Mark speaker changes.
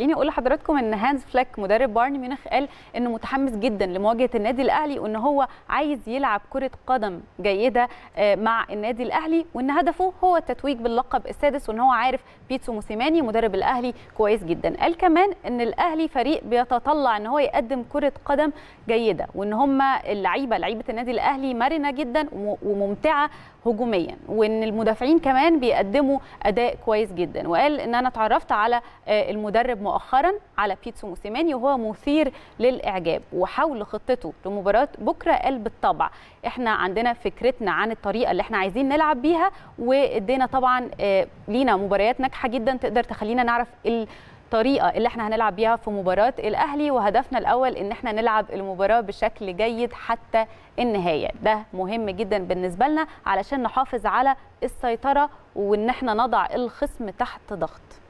Speaker 1: خليني اقول لحضراتكم ان هانز فلاك مدرب بايرن ميونخ قال انه متحمس جدا لمواجهه النادي الاهلي وان هو عايز يلعب كره قدم جيده آه، مع النادي الاهلي وان هدفه هو التتويج باللقب السادس وان هو عارف بيتسو موسيماني مدرب الاهلي كويس جدا قال كمان ان الاهلي فريق بيتطلع ان هو يقدم كره قدم جيده وان هم اللعيبه لعيبه النادي الاهلي مرنه جدا وممتعه هجوميا وان المدافعين كمان بيقدموا اداء كويس جدا وقال ان انا اتعرفت على آه، المدرب مؤخرا على بيتسو موسيماني وهو مثير للاعجاب وحول خطته لمباراه بكره قال بالطبع احنا عندنا فكرتنا عن الطريقه اللي احنا عايزين نلعب بيها وادينا طبعا آه، لينا مباريات ناجحه جدا تقدر تخلينا نعرف الطريقه اللي احنا هنلعب بيها في مباراه الاهلي وهدفنا الاول ان احنا نلعب المباراه بشكل جيد حتى النهايه ده مهم جدا بالنسبه لنا علشان نحافظ على السيطره وان احنا نضع الخصم تحت ضغط